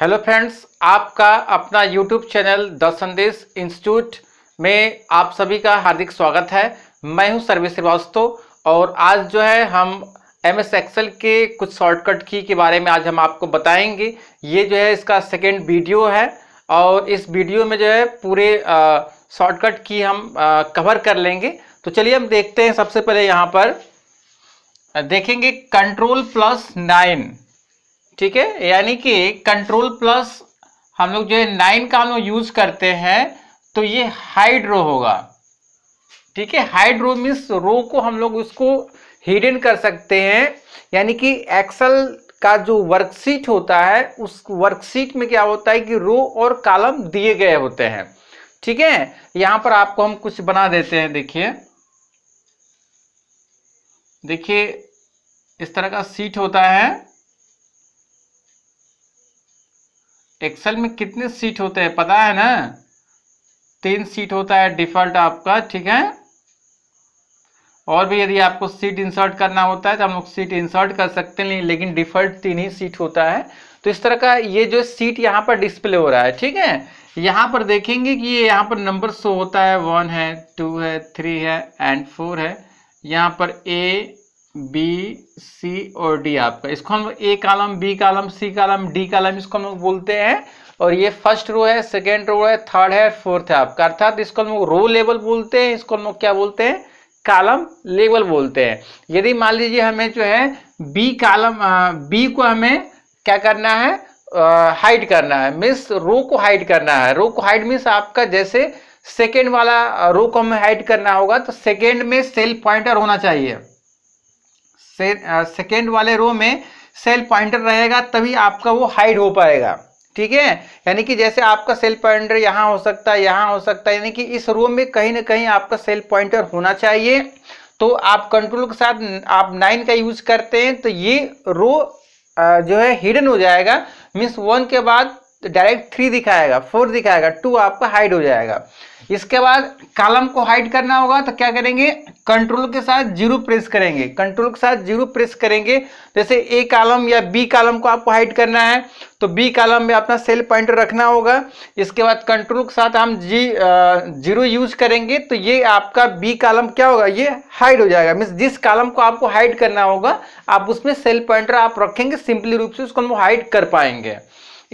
hello friends आपका अपना YouTube channel the Sandesh institute में आप सभी का हार्दिक स्वागत है मैं हूं सर्वे श्रीवास्तव और आज जो है हम एम एस एक्सल के कुछ शॉर्टकट की के बारे में आज हम आपको बताएंगे ये जो है इसका सेकेंड वीडियो है और इस वीडियो में जो है पूरे शॉर्टकट की हम आ, कवर कर लेंगे तो चलिए हम देखते हैं सबसे पहले यहाँ पर देखेंगे कंट्रोल प्लस नाइन ठीक है यानी कि कंट्रोल प्लस हम लोग जो है नाइन का हम यूज करते हैं तो ये हाइड्रो होगा ठीक है हाइड्रो मीन्स रो को हम लोग उसको हिडन कर सकते हैं यानी कि एक्सल का जो वर्कशीट होता है उस वर्कशीट में क्या होता है कि रो और कॉलम दिए गए होते हैं ठीक है यहां पर आपको हम कुछ बना देते हैं देखिए देखिए इस तरह का सीट होता है एक्सेल में कितने सीट होते हैं पता है ना तीन सीट होता है डिफॉल्ट आपका ठीक है और भी यदि आपको सीट इंसर्ट करना होता है तो हम लोग सीट इंसर्ट कर सकते हैं लेकिन डिफॉल्ट तीन ही सीट होता है तो इस तरह का ये जो सीट यहाँ पर डिस्प्ले हो रहा है ठीक है यहाँ पर देखेंगे कि ये यहाँ पर नंबर शो होता है वन है टू है थ्री है एंड फोर है यहाँ पर ए बी सी और डी आपका इसको हम ए कालम बी कालम सी कालम डी कालम इसको हम लोग बोलते हैं और ये फर्स्ट रो है सेकेंड रो है थर्ड है फोर्थ है आपका अर्थात इसको हम लोग रो लेवल बोलते हैं इसको हम लोग क्या बोलते हैं कालम लेवल बोलते हैं यदि मान लीजिए हमें जो है बी कालम बी को हमें क्या करना है हाइड करना है मीन्स रो को हाइड करना है रो को हाइड मीन्स आपका जैसे सेकेंड वाला रो को हमें हाइड करना होगा तो सेकेंड में सेल पॉइंटर होना चाहिए सेकेंड वाले रो में सेल पॉइंटर रहेगा तभी आपका वो हाइड हो पाएगा ठीक है यानी कि जैसे आपका सेल पॉइंटर यहाँ हो सकता है यहाँ हो सकता है यानी कि इस रो में कहीं ना कहीं आपका सेल पॉइंटर होना चाहिए तो आप कंट्रोल के साथ आप नाइन का यूज करते हैं तो ये रो जो है हिडन हो जाएगा मीन्स वन के बाद डायरेक्ट थ्री दिखाएगा फोर दिखाएगा टू आपका हाइड हो जाएगा इसके बाद कालम को हाइड करना होगा तो क्या करेंगे कंट्रोल के साथ जीरो प्रेस करेंगे कंट्रोल के साथ जीरो प्रेस करेंगे जैसे ए कालम या बी कालम को आपको हाइड करना है तो बी कालम में अपना सेल पॉइंटर रखना होगा इसके बाद कंट्रोल के साथ हम जी जीरो यूज करेंगे तो ये आपका बी कालम क्या होगा ये हाइड हो जाएगा मीन्स जिस कालम को आपको हाइड करना होगा आप उसमें सेल पॉइंटर आप रखेंगे सिंपली रूप से उसको हम हाइड कर पाएंगे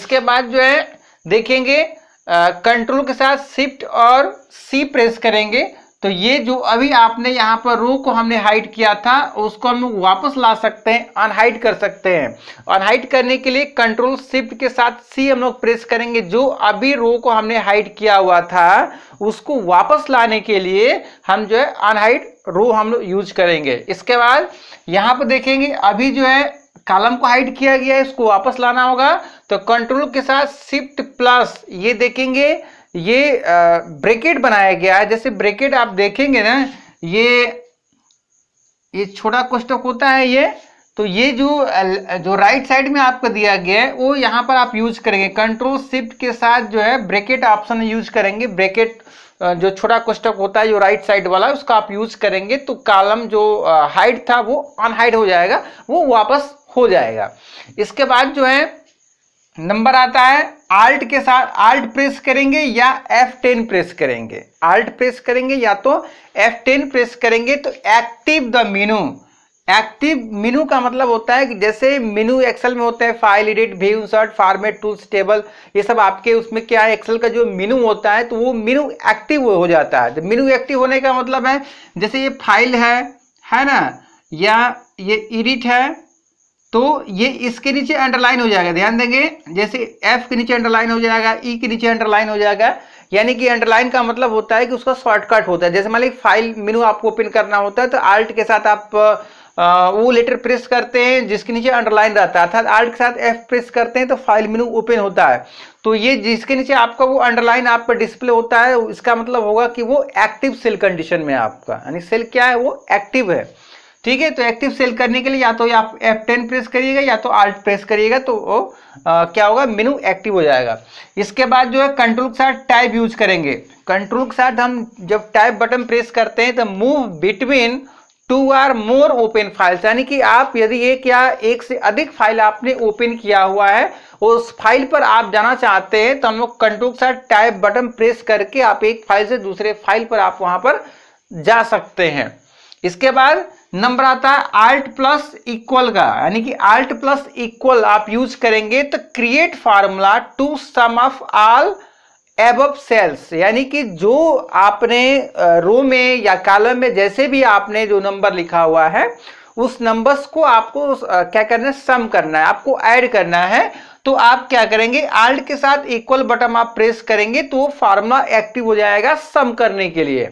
इसके बाद जो है देखेंगे कंट्रोल के साथ शिफ्ट और सी प्रेस करेंगे तो ये जो अभी आपने यहाँ पर रो को हमने हाइट किया था उसको हम लोग वापस ला सकते हैं अनहाइट कर सकते हैं अनहाइट करने के लिए कंट्रोल शिफ्ट के साथ सी हम लोग प्रेस करेंगे जो अभी रो को हमने हाइट किया हुआ था उसको वापस लाने के लिए हम जो है अनहाइट रो हम लोग यूज करेंगे इसके बाद यहाँ पर देखेंगे अभी जो है कालम को हाइट किया गया है इसको वापस लाना होगा तो कंट्रोल के साथ शिफ्ट प्लस ये देखेंगे ये ब्रेकेट बनाया गया है जैसे ब्रेकेट आप देखेंगे ना ये ये छोटा कोष्टक होता है ये तो ये जो जो राइट साइड में आपको दिया गया है वो यहाँ पर आप यूज करेंगे कंट्रोल शिफ्ट के साथ जो है ब्रेकेट ऑप्शन यूज करेंगे ब्रेकेट जो छोटा कोष्टक होता है जो राइट साइड वाला उसका आप यूज करेंगे तो कालम जो हाइट था वो अनहाइट हो जाएगा वो वापस हो जाएगा इसके बाद जो है नंबर आता है आल्ट के साथ आल्ट प्रेस करेंगे या एफ टेन प्रेस करेंगे आल्ट प्रेस करेंगे या तो एफ टेन प्रेस करेंगे तो active the menu active menu का मतलब होता है कि जैसे मेनू एक्सेल में होता है file edit view insert format tools table ये सब आपके उसमें क्या है एक्सेल का जो मेनू होता है तो वो मेनू एक्टिव हो जाता है तो मेनू एक्टिव होने का मतलब है जैसे ये फाइल है है ना या ये एडिट है तो ये इसके नीचे अंडरलाइन हो जाएगा ध्यान देंगे जैसे एफ के नीचे अंडरलाइन हो जाएगा ई e के नीचे अंडरलाइन हो जाएगा यानी कि अंडरलाइन का मतलब होता है कि उसका शॉर्टकट होता है जैसे मान लीजिए फाइल मेनू आपको ओपन करना होता है तो आर्ट के साथ आप वो लेटर प्रेस करते हैं जिसके नीचे अंडरलाइन रहता है अर्थात आर्ट के साथ एफ प्रेस करते हैं तो फाइल मेनू ओपन होता है तो ये जिसके नीचे आपका वो अंडरलाइन आप पर डिस्प्ले होता है इसका मतलब होगा कि वो एक्टिव सेल कंडीशन में आपका यानी सेल क्या है वो एक्टिव है ठीक है तो एक्टिव सेल करने के लिए या तो आप एफ टेन प्रेस करिएगा या तो आल्ट प्रेस करिएगा तो वो आ, क्या होगा मेनू एक्टिव हो जाएगा इसके बाद जो है कंट्रोल के साथ टाइप यूज करेंगे कंट्रोल के साथ हम जब टाइप बटन प्रेस करते हैं तो move between two or more open files यानी कि आप यदि एक या एक से अधिक फाइल आपने ओपन किया हुआ है और उस फाइल पर आप जाना चाहते हैं तो हम लोग कंट्रोल के साथ टाइप बटन प्रेस करके आप एक फाइल से दूसरे फाइल पर आप वहां पर जा सकते हैं इसके बाद नंबर आता है आल्ट प्लस इक्वल का यानी कि आल्ट प्लस इक्वल आप यूज करेंगे तो create formula to sum of all above cells यानी कि जो आपने रो में या कॉलम में जैसे भी आपने जो नंबर लिखा हुआ है उस नंबर्स को आपको क्या करना है सम करना है आपको ऐड करना है तो आप क्या करेंगे आल्ट के साथ इक्वल बटन आप प्रेस करेंगे तो फार्मूला एक्टिव हो जाएगा सम करने के लिए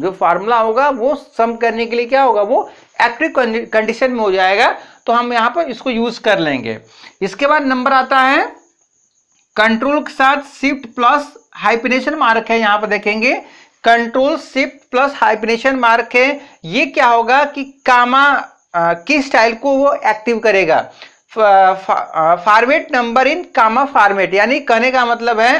जो फार्मूला होगा वो सम करने के लिए क्या होगा वो एक्टिव कंडीशन में हो जाएगा तो हम यहाँ पर इसको यूज कर लेंगे इसके बाद नंबर आता है कंट्रोल के साथ शिफ्ट प्लस हाइपिनेशन मार्क है यहाँ पर देखेंगे control shift plus hyphenation mark है ये क्या होगा कि कामा किस स्टाइल को वो एक्टिव करेगा format number in comma format यानी कहने का मतलब है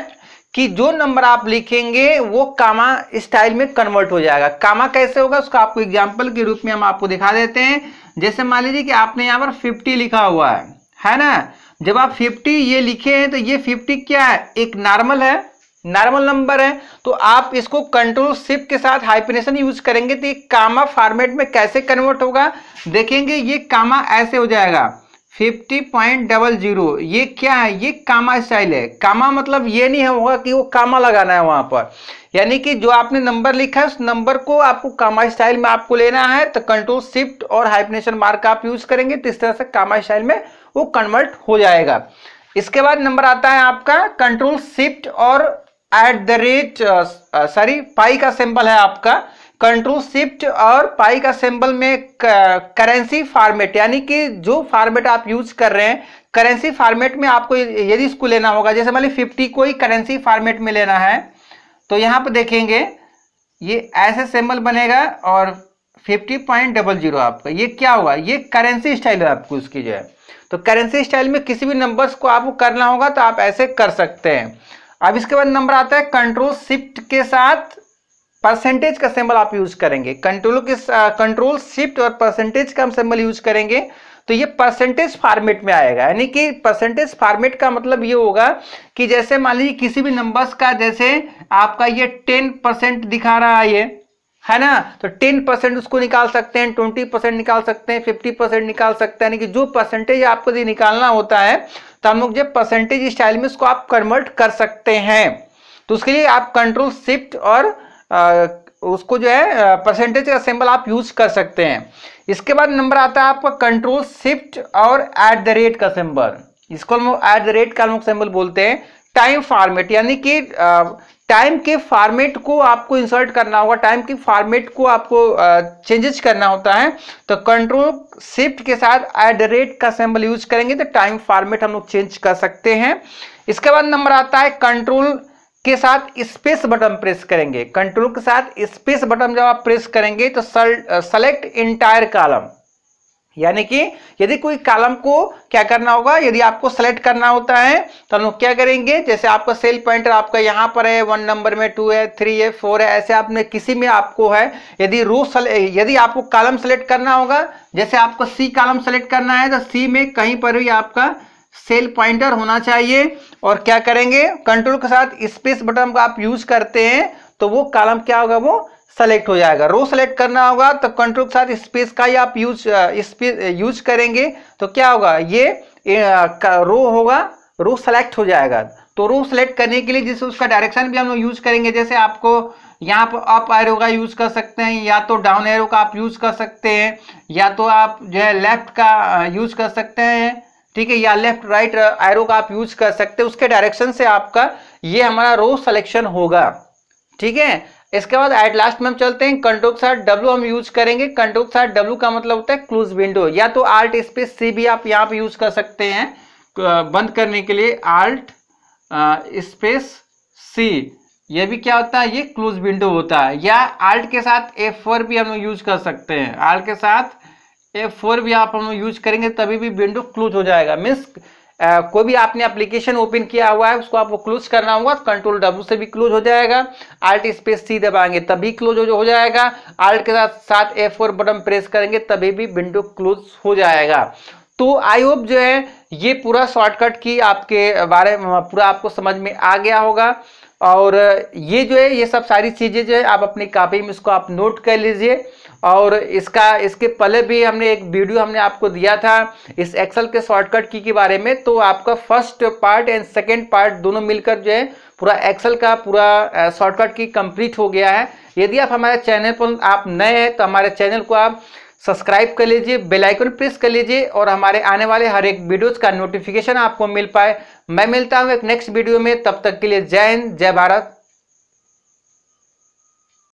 कि जो नंबर आप लिखेंगे वो कामा स्टाइल में कन्वर्ट हो जाएगा कामा कैसे होगा उसका आपको एग्जाम्पल के रूप में हम आपको दिखा देते हैं जैसे मान लीजिए कि आपने यहाँ पर फिफ्टी लिखा हुआ है है ना जब आप फिफ्टी ये लिखे हैं तो ये फिफ्टी क्या है एक नॉर्मल है नॉर्मल नंबर है तो आप इसको कंट्रोल सिप के साथ हाइपनेशन यूज करेंगे तो ये कामा फॉर्मेट में कैसे कन्वर्ट होगा देखेंगे ये कामा ऐसे हो जाएगा फिफ्टी पॉइंट डबल जीरो ये क्या है ये कामा स्टाइल है कामा मतलब ये नहीं होगा कि वो कामा लगाना है वहां पर यानी कि जो आपने नंबर लिखा है उस नंबर को आपको कामा स्टाइल में आपको लेना है तो कंट्रोल शिफ्ट और हाइपनेशन मार्क आप यूज करेंगे तो इस तरह से कामा स्टाइल में वो कन्वर्ट हो जाएगा इसके बाद नंबर आता है आपका कंट्रोल शिफ्ट और at the rate sorry pi का सिंबल है आपका कंट्रोल शिफ्ट और पाई का सिंबल में करेंसी फॉर्मेट यानी कि जो फॉर्मेट आप यूज कर रहे हैं करेंसी फॉर्मेट में आपको यदि इसको लेना होगा जैसे मान ली फिफ्टी को ही करेंसी फॉर्मेट में लेना है तो यहाँ पर देखेंगे ये ऐसे सिंबल बनेगा और फिफ्टी पॉइंट डबल जीरो आपका ये क्या हुआ ये करेंसी स्टाइल है आपको उसकी जो है तो करेंसी स्टाइल में किसी भी नंबर्स को आपको करना होगा तो आप ऐसे कर सकते हैं अब इसके बाद नंबर आता है कंट्रोल शिफ्ट के साथ परसेंटेज का सिंबल आप यूज करेंगे कंट्रोल के कंट्रोल शिफ्ट और परसेंटेज का हम सिंबल यूज करेंगे तो ये परसेंटेज फॉर्मेट में आएगा यानी कि परसेंटेज फॉर्मेट का मतलब ये होगा कि जैसे मान लीजिए किसी भी नंबर्स का जैसे आपका ये टेन परसेंट दिखा रहा है ये है ना तो टेन परसेंट उसको निकाल सकते हैं ट्वेंटी परसेंट निकाल सकते हैं फिफ्टी परसेंट निकाल सकते हैं यानी कि जो परसेंटेज आपको यदि निकालना होता है तो हम लोग जो परसेंटेज स्टाइल में उसको आप कन्वर्ट कर सकते हैं तो उसके लिए आप कंट्रोल शिफ्ट और उसको जो है परसेंटेज का सिंबल आप यूज कर सकते हैं इसके बाद नंबर आता है आपका कंट्रोल शिफ्ट और एट द रेट का सिंबल इसको हम एट द रेट का हम सिंबल बोलते हैं टाइम फॉर्मेट यानी कि टाइम के फॉर्मेट को आपको इंसर्ट करना होगा टाइम के फॉर्मेट को आपको चेंजेस करना होता है तो कंट्रोल शिफ्ट के साथ एट द रेट का सिंबल यूज करेंगे तो टाइम फॉर्मेट हम लोग चेंज कर सकते हैं इसके बाद नंबर आता है कंट्रोल के साथ स्पेस बटन प्रेस करेंगे कंट्रोल के साथ स्पेस बटन जब आप प्रेस करेंगे तो सेलेक्ट इंटायर कॉलम यानी कि यदि कोई कॉलम को क्या करना होगा यदि आपको सेलेक्ट करना होता है तो हम लोग क्या करेंगे जैसे आपका सेल पॉइंटर आपका यहाँ पर है वन नंबर में टू है थ्री है फोर है ऐसे आपने किसी में आपको है यदि रो यदि आपको कॉलम सेलेक्ट करना होगा जैसे आपको सी कॉलम सेलेक्ट करना है तो सी में कहीं पर भी आपका सेल पॉइंटर होना चाहिए और क्या करेंगे कंट्रोल के साथ स्पेस बटन का आप यूज करते हैं तो वो कॉलम क्या होगा वो सेलेक्ट हो जाएगा रो सेलेक्ट करना होगा तो कंट्रोल के साथ स्पेस का ही आप यूज स्पेस यूज करेंगे तो क्या होगा ये रो होगा रो सेलेक्ट हो जाएगा तो रो सेलेक्ट करने के लिए जिससे उसका डायरेक्शन भी हम लोग यूज करेंगे जैसे आपको यहाँ पर अप एरो का यूज कर सकते हैं या तो डाउन एरो का आप यूज कर सकते हैं या तो आप जो है लेफ्ट का यूज कर सकते हैं ठीक है या लेफ्ट राइट एरो का आप यूज कर सकते हैं उसके डायरेक्शन से आपका ये हमारा रो सिलेक्शन होगा ठीक है इसके बाद एट लास्ट में हम चलते हैं कंट्रोल के डब्ल्यू हम यूज करेंगे कंट्रोल के डब्ल्यू का मतलब होता है क्लोज विंडो या तो आल्ट स्पेस सी भी आप यहाँ पे यूज कर सकते हैं uh, बंद करने के लिए आल्ट स्पेस सी ये भी क्या होता है ये क्लोज विंडो होता है या आल्ट के साथ एफ फोर भी हम यूज कर सकते हैं आल्ट के साथ फोर भी आप हम यूज करेंगे तभी भी विंडो क्लोज हो जाएगा मीन्स कोई भी आपने एप्लीकेशन ओपन किया हुआ है उसको आपको क्लोज करना होगा कंट्रोल डब्ल्यू से भी क्लोज हो जाएगा आल्ट स्पेस सी दबाएंगे तभी क्लोज हो, जाएगा आल्ट के साथ साथ एफ फोर बटन प्रेस करेंगे तभी भी विंडो क्लोज हो जाएगा तो आई होप जो है ये पूरा शॉर्टकट की आपके बारे में पूरा आपको समझ में आ गया होगा और ये जो है ये सब सारी चीज़ें जो है आप अपनी कापी में इसको आप नोट कर लीजिए और इसका इसके पहले भी हमने एक वीडियो हमने आपको दिया था इस एक्सेल के शॉर्टकट की के बारे में तो आपका first part and second part दोनों मिलकर जो है पूरा एक्सेल का पूरा शॉर्टकट की कंप्लीट हो गया है यदि आप हमारे चैनल पर आप नए हैं तो हमारे चैनल को आप सब्सक्राइब कर लीजिए बेल आइकन प्रेस कर लीजिए और हमारे आने वाले हर एक वीडियोज़ का नोटिफिकेशन आपको मिल पाए मैं मिलता हूँ एक नेक्स्ट वीडियो में तब तक के लिए जय हिंद जय भारत